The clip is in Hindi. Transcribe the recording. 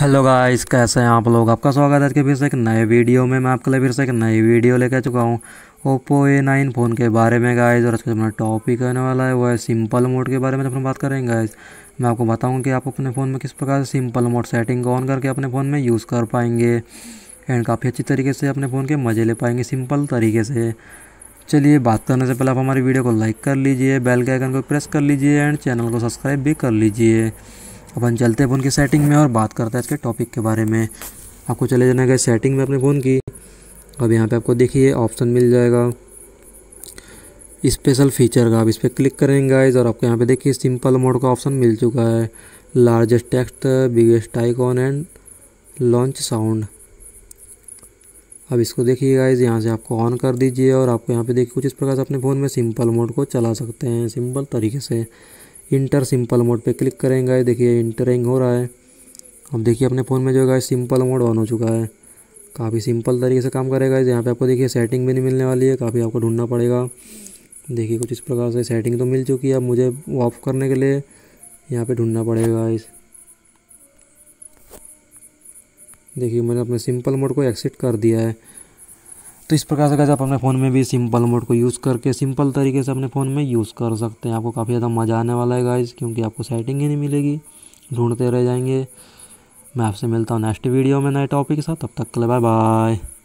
हेलो गाइस कैसे हैं आप लोग आपका स्वागत है आज के फिर से एक नए वीडियो में मैं आपके लिए फिर से एक नई वीडियो लेकर चुका हूँ ओप्पो ए नाइन फ़ोन के बारे में गाइस और आज का जो हमारा टॉपिक आने वाला है वो है सिंपल मोड के बारे में जब हम बात करेंगे गाइस मैं आपको बताऊँ कि आप अपने फ़ोन में किस प्रकार से सिंपल मोड सेटिंग को ऑन करके अपने फ़ोन में यूज़ कर पाएंगे एंड काफ़ी अच्छी तरीके से अपने फ़ोन के मज़े ले पाएंगे सिंपल तरीके से चलिए बात करने से पहले आप हमारी वीडियो को लाइक कर लीजिए बेल के आइकन को प्रेस कर लीजिए एंड चैनल को सब्सक्राइब भी कर लीजिए अपन चलते हैं फ़ोन की सेटिंग में और बात करते हैं इसके टॉपिक के बारे में आपको चले जाना है सेटिंग में अपने फ़ोन की अब यहाँ पे आपको देखिए ऑप्शन मिल जाएगा स्पेशल फीचर का आप इस पर क्लिक करेंगे गाइज और आपको यहाँ पे देखिए सिंपल मोड का ऑप्शन मिल चुका है largest text biggest icon and launch sound अब इसको देखिए गाइज यहाँ से आपको ऑन कर दीजिए और आपको यहाँ पे देखिए कुछ इस प्रकार से अपने फ़ोन में सिंपल मोड को चला सकते हैं सिंपल तरीके से इंटर सिंपल मोड पे क्लिक करेंगे देखिए इंटरिंग हो रहा है अब देखिए अपने फ़ोन में जो है सिंपल मोड ऑन हो चुका है काफ़ी सिंपल तरीके से काम करेगा इस यहाँ पे आपको देखिए सेटिंग भी नहीं मिलने वाली है काफ़ी आपको ढूंढना पड़ेगा देखिए कुछ इस प्रकार से सेटिंग तो मिल चुकी है अब मुझे ऑफ करने के लिए यहाँ पर ढूंढना पड़ेगा इस देखिए मैंने अपने सिंपल मोड को एक्सिट कर दिया है तो इस प्रकार से कैसे आप अपने फ़ोन में भी सिंपल मोड को यूज़ करके सिंपल तरीके से अपने फ़ोन में यूज़ कर सकते हैं आपको काफ़ी ज़्यादा मज़ा आने वाला है गाइज क्योंकि आपको सेटिंग ही नहीं मिलेगी ढूंढते रह जाएंगे मैं आपसे मिलता हूँ नेक्स्ट वीडियो में नए टॉपिक के साथ तब तक के लिए बाय बाय